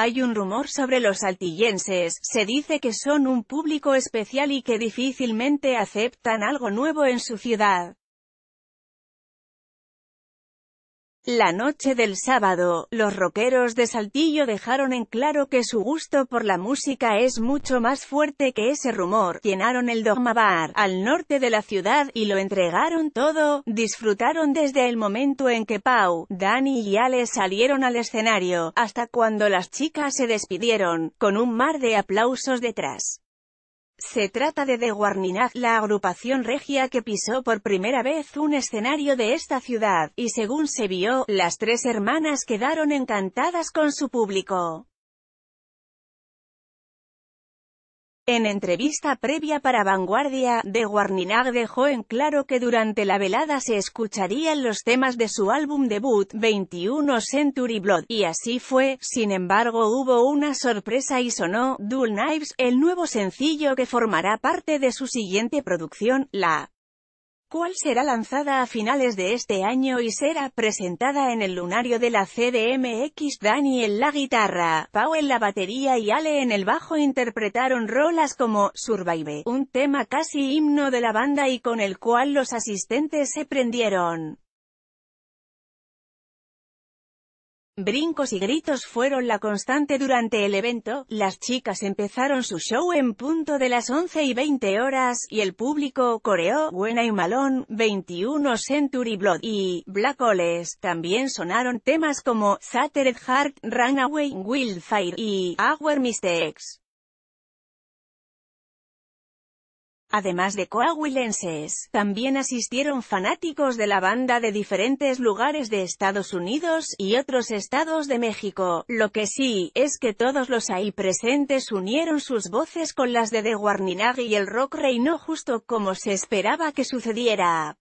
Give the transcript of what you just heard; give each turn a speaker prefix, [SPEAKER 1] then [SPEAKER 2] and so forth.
[SPEAKER 1] Hay un rumor sobre los altillenses, se dice que son un público especial y que difícilmente aceptan algo nuevo en su ciudad. La noche del sábado, los rockeros de Saltillo dejaron en claro que su gusto por la música es mucho más fuerte que ese rumor. Llenaron el Dogma Bar, al norte de la ciudad, y lo entregaron todo. Disfrutaron desde el momento en que Pau, Dani y Ale salieron al escenario, hasta cuando las chicas se despidieron, con un mar de aplausos detrás. Se trata de The Guarninaz, la agrupación regia que pisó por primera vez un escenario de esta ciudad, y según se vio, las tres hermanas quedaron encantadas con su público. En entrevista previa para Vanguardia, de Warninag dejó en claro que durante la velada se escucharían los temas de su álbum debut, 21 Century Blood, y así fue, sin embargo hubo una sorpresa y sonó, Dual Knives, el nuevo sencillo que formará parte de su siguiente producción, la cual será lanzada a finales de este año y será presentada en el lunario de la CDMX. Dani en la guitarra, Pau en la batería y Ale en el bajo interpretaron rolas como Survive, un tema casi himno de la banda y con el cual los asistentes se prendieron. Brincos y gritos fueron la constante durante el evento, las chicas empezaron su show en punto de las 11 y 20 horas, y el público coreó Buena y malón, 21 Century Blood y Black Holes. También sonaron temas como Saturday Heart, Runaway, Wildfire y Our Mistakes. Además de coahuilenses, también asistieron fanáticos de la banda de diferentes lugares de Estados Unidos y otros estados de México. Lo que sí, es que todos los ahí presentes unieron sus voces con las de The Guarninaga y el rock reinó justo como se esperaba que sucediera.